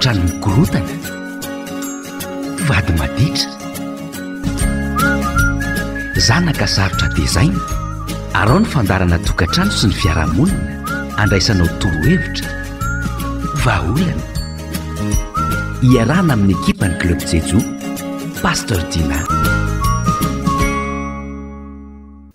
trano 'nykorotana vady maditra zao nankasarotra desaina ar ao no fandarana tokantrano sy ny fiarahamonina andraisanao torohevitra vaaolana hiarahna amin'ny ekipa ny cleb jejo paster dina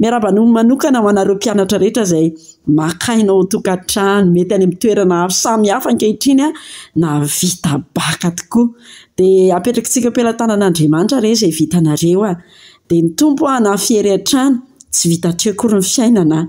miarabano manokana ho anareo mpianatra rehetra izay makainao atokatrano mety any amin'ntoerana sami hafa nkehitriny an na vita baka tokoa dia apetraka tsika o pelatanan'andriamanitra irey izay vita nareo a dia ny tompo anaafieryan-trano tsy vita trea kory ny fiainana a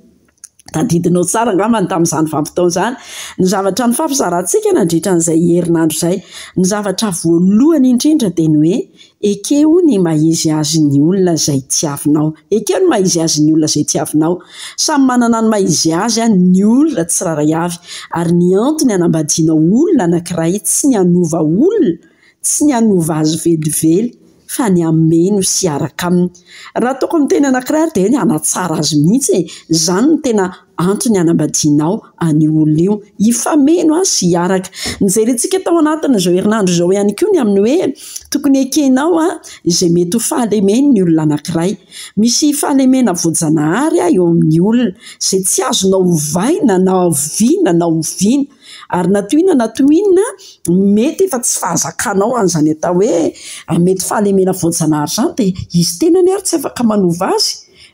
da didinao tsara ngabano tamin'izany vampiton izany ny zavatra ny fampizarantsika nandritran'izay erinandro zay ny zavatra voalohany indrindra teny hoe ekeo ny maizy azynyolona zay tiavinao ekeo ny maizy azny olona zay tiavinao samy manana ny maizy azy a ny olona tsy raharay avy ary ny antony anambadiana olona anakiray tsy ny anova olona tsy ny anova azy velively fany ameno sy araka aminy raha ataoko ami teny anakiray ary di anatsara azy mihitsy zany n tena antony anamadinao any olona io ifameno a sy araka njerintsika tao anatiny zao herinandro zao iany ko ny aminy hoe tokony ekenao an zay mety ho fahalemeny ny olona anankiray misy fahalemena vojanahary a eo amin'ny olona zay tsy azonao ovay nanao vin nana ovina ary natoiina natoinna mety efa tsy fahazakanao any zany ata hoe ah, mety fahalemena voajanary zany dia izy tenany ary tsy afaka manova azy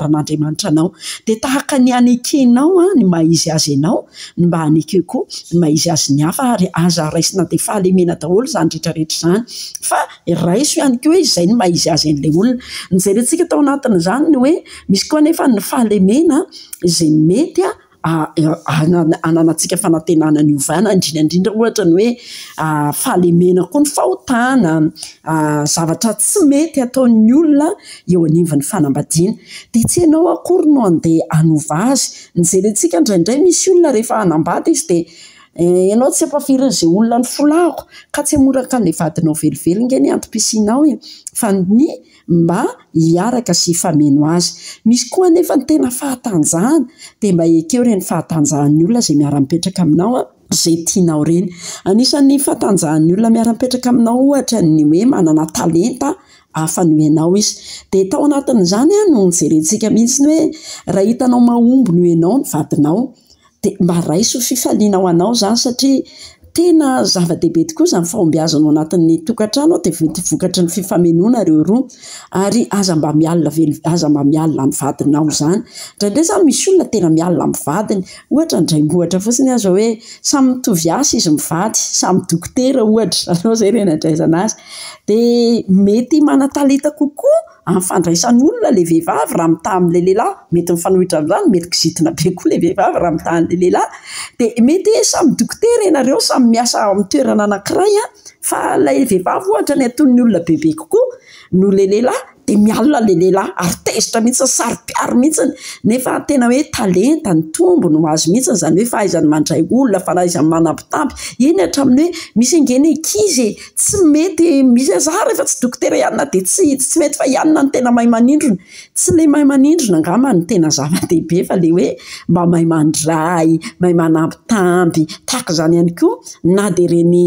raha n'andriamanitra anao dia tahaka ny anekenao a ah, ny maizy azy ianao ny mba hanekeokoa ny maizy azy ny hafa ary aza raisina dia fahalemena daholo zany rehetrarehetra izany fa raiso ihany keo hoe zay ny maizy azy an'ilay olona nyjeryntsika atao anatin' izany ny hoe misy koa nefa ny fahalemena za metya ah, - e, ananantsika fanantenana ny ova na indrindraindrindra ohatra ny oe fahalemena koa ny fahotana zavatra tsy mety ataon'ny olona eo aniva ny fanambadiana dia tsy iainao akory no andeha anova azy nyjelentsika ndraindray misy olona rehefa hanambady izy dia Eh, ianao tsy ampafirin'zay olona ny folako ka tsy moraka la vainao velieleimi oiy oa efan ena fahatanjahanaynahaylonaaeraka inao oay oenanaentaaaoizyd to anatn'zany noho njerentsika mihitsyny hoe raha hitanao mahombo noenao ny vadinao mbaraiso fifalianao anao zany satria tena zava-dehibe tokoa izafaombiazanao anati'ny tokatran ao dia ti vokatry ny fifamenona reo roa ary azamba aza mba mialina mivadin ao zany dra re zany misy olona tena mialina mivadiny ohatra ndray moatra fotsiny az a oe samy mitovyasa izy mivatsy samydokotera ohtra anao zay renadrayzanaazy di mety manatalita kokoa mn'fandraisan'olona lay vehivavy raha mita am'lay lehilahy mety nyfanohitra ami'izany mety kyzitina be okoa lay vehivavy raha mitan'lay lehilay dia mety samy dokotera enareo samy miasa ami'ny toerana anankiray an ah, fa ilay vehivavy hohatra ny antony 'ny olona bebe kokoa noho lay lehilahy anallehilahyary tezitra mihitsiy sarypiary mihitsiny nefa tena hoe talenta ny tombony o azy mihitsiny zany hoe fahaizan'ny mandray olona fa naha izany manambi tamby eny hatraminy hoe misy angenykize tsy mety misyza rehefa tsy dokotera ihanina de tsy metyfa ianina no tena mahy manindrony tsy la mahay manindrona angama no tena zava-dehibe fa le hoe mba mahay mandray mahy manamby tamby tak zany ihany ko na dea reny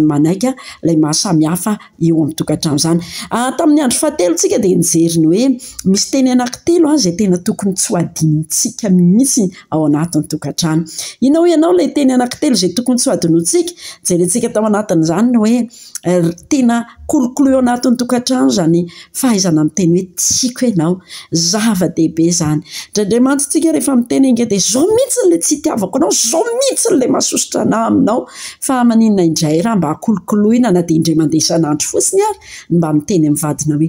manaika ila mahasami hafa eo amiytokatrano zany ah, tamin'ny andro fahatelotsika de nijeriny hoe misy teny anaki telo a zay tena tokony tsy ho adinotsika mimitsy ao anatin'ny tokatrany inao ianao la teny anaki telo zay tokony tsyho adinotsika njeryntsika tao anatin' zany ny oe tena kolokoloa eo anatin'ny tokan-trano zany fahaizana aminteny hoe tsiako ianao zava-dehibe zany ndra indri manty tsika rehefa miteny inga di zao mihitsyny la tsy hitiavako anao zao mihitsyny lay mahasosotra nahy aminao fa maninana indray raha mba akolokoloina na dia indra mandesan'andro fotsiny ary mba miteny ami'nvadina hoe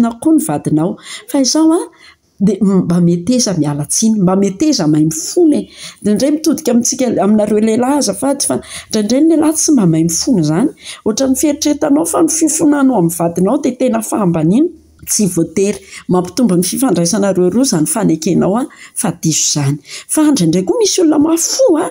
nako ny vadinao fa izao a di mba meteza mialatsiny mba meteza mahy mifono e dndray mitodika ainae lalazadaraindralala sy mba mahy ifono zanyoatrany fiheritretanao fa n ffonanao am'ny vadinao dia tena fambanino tsy voatery mampitombo ny fifandraisanae zany fnkeaoao zanyfandraindra koa misy olonaa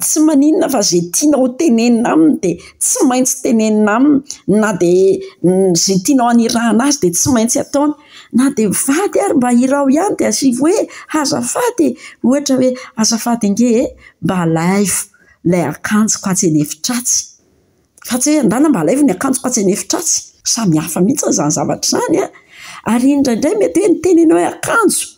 tsy maninna fa ze tianao tenenina aminy dia tsy maintsy tenenina aminy na dia mm, ze tianao anyrahana azy dia tsy maintsy ataony na dia vady ary mba irao ihany dia azivo hoe azafady ohatra hoe azafadyngee mba alaivo lay akanjo k atsy anyevitra aty tsy hoeadmba aain ano ats eneitra aahafmihitsyznzavatra zanya ary indraindray mety hoe ny tenenao oe akanjo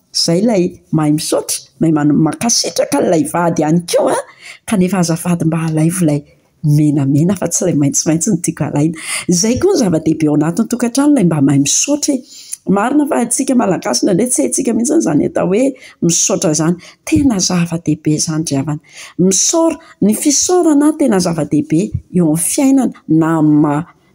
zay ilay mahay misaotra mahaymakasitraka nlay vady hany keo an ah. ka nefa azavady mba alayolay menamena fa tsy laymaitsimaitsynia laina zay koa nyzava-dehibe aoanat'ny tokantranolay mba mahay misotrae marina fa tsika malagasindanre tsy hatsika mihitsynyzany ata hoe misotra zany tena zava-dehibe zany ravna misora ny fisorana tena zava-dehibe eo ai'y fiainana nam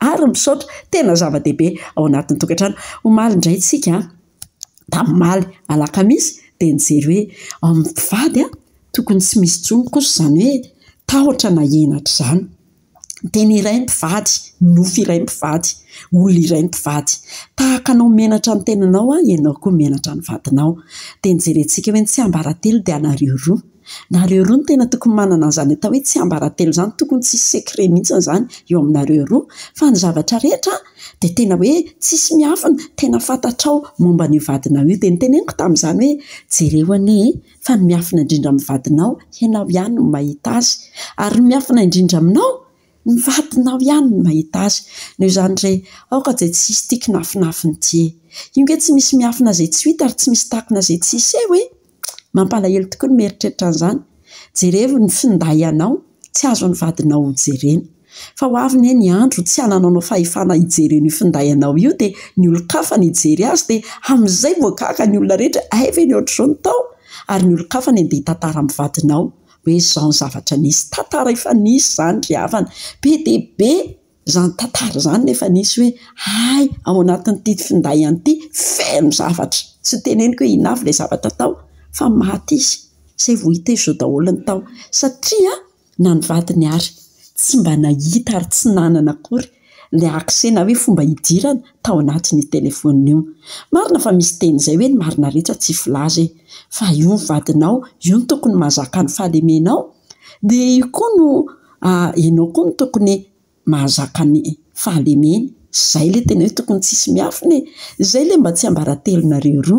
ary misaotra tena zava-dehibe ao anatin'ny tokatra any homaly indray ntsika da mmaly alaka misy dia nijery hoe amin'ny mpivady an tokony tsy misy jomokoso izany hoe tahotra na enatra izany tena iray mpivady nofy iray mpivady olo iraynny mpivady tahaka anao menatra no tenanao an ianao koa menatra ny vadinao dia nyjery antsika hoe tsy ambarantelo dia anarioroo nareo roa no tena tokony manana an'zany atao oe tsy ambarantelo zany tokony tsisy secremihitsnzany eoaminareo roa fa ny zavatrarehetra de tenahoe tsisy miafina tena fantatrao mombanyvadinao io denteneniko tam'zany hoe jereo ane fa ny miafina indrindra vadinao anao ihany mahita azy ary ny miafina indrindra aminao nyvadinao ianyno mahita azy no zanyreka ja tssy tiaknafinafiny j e. iny hoe tsy misy miafina zay tsy it ary tsymisy tanazay tsis eo e mampalahelo tokoa ny meritreritra n'zany jerevo ny findayanao tsy azo ny vadinao jereny fa hoavina ey andro y anananaoa eendayaoononyazo ny oyoyedmainaoazavatra isysy anynabe de be zanytatara zany nefa nisy oe ay ao anatn'n'ityfindayanyty fno zavatra sy eneko oe inalay zavatatao ayaoon satia nany vadiny ary tsy mba nahita ary tsy nanana kory lay asena hoe fomba iiranatoaiiyinaoo ntokony mahazaka ny fhaemenao d io koa nonao koa no tokony mahazakany fahalemeny zay ley tena ho tokony tsisy miafina e. zay le mba tsy ambaratelonareo ro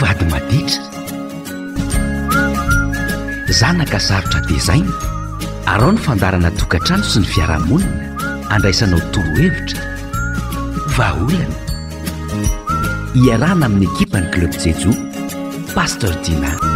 vady maditra za nankasarotra desaina arao no fandarana tokantrano sy ny fiarahamoninna andraisanao tolohevitra vaaolana hiarahna amin'ny ekipa ny cleub jejo paster dina